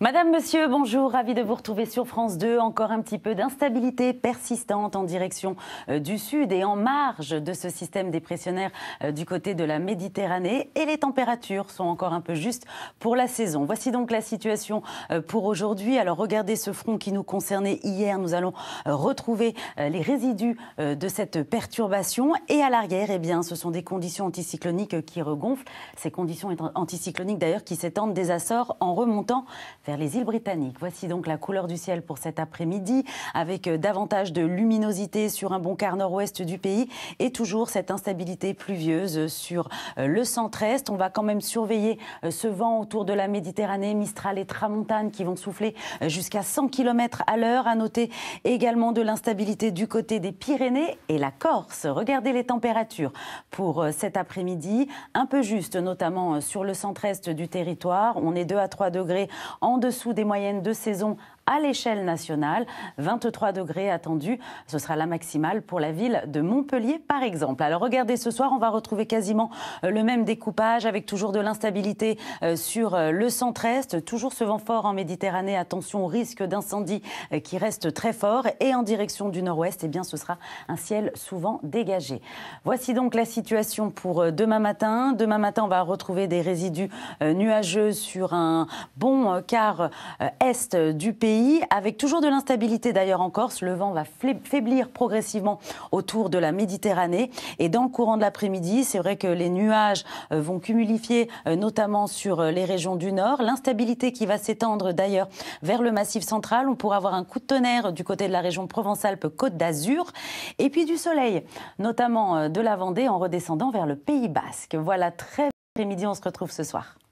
Madame, Monsieur, bonjour, ravi de vous retrouver sur France 2. Encore un petit peu d'instabilité persistante en direction euh, du sud et en marge de ce système dépressionnaire euh, du côté de la Méditerranée. Et les températures sont encore un peu justes pour la saison. Voici donc la situation euh, pour aujourd'hui. Alors regardez ce front qui nous concernait hier. Nous allons retrouver les résidus de cette perturbation. Et à l'arrière, eh bien, ce sont des conditions anticycloniques qui regonflent. Ces conditions anticycloniques d'ailleurs qui s'étendent des Açores en remontant vers les îles britanniques. Voici donc la couleur du ciel pour cet après-midi, avec euh, davantage de luminosité sur un bon quart nord-ouest du pays et toujours cette instabilité pluvieuse sur euh, le centre-est. On va quand même surveiller euh, ce vent autour de la Méditerranée, Mistral et Tramontane qui vont souffler jusqu'à 100 km à l'heure. À noter également de l'instabilité du côté des Pyrénées et la Corse. Regardez les températures pour cet après-midi, un peu juste, notamment sur le centre-est du territoire. On est 2 à 3 degrés en en dessous des moyennes de saison à l'échelle nationale. 23 degrés attendus, ce sera la maximale pour la ville de Montpellier par exemple. Alors regardez ce soir, on va retrouver quasiment euh, le même découpage avec toujours de l'instabilité euh, sur euh, le centre-est, toujours ce vent fort en Méditerranée, attention au risque d'incendie qui reste très fort et en direction du nord-ouest, et eh bien ce sera un ciel souvent dégagé. Voici donc la situation pour demain matin. Demain matin, on va retrouver des résidus nuageux sur un bon quart est du pays avec toujours de l'instabilité d'ailleurs en Corse. Le vent va faiblir progressivement autour de la Méditerranée. Et dans le courant de l'après-midi, c'est vrai que les nuages euh, vont cumulifier, euh, notamment sur euh, les régions du nord. L'instabilité qui va s'étendre d'ailleurs vers le massif central. On pourra avoir un coup de tonnerre du côté de la région Provence-Alpes-Côte d'Azur. Et puis du soleil, notamment de la Vendée en redescendant vers le Pays Basque. Voilà, très après midi on se retrouve ce soir.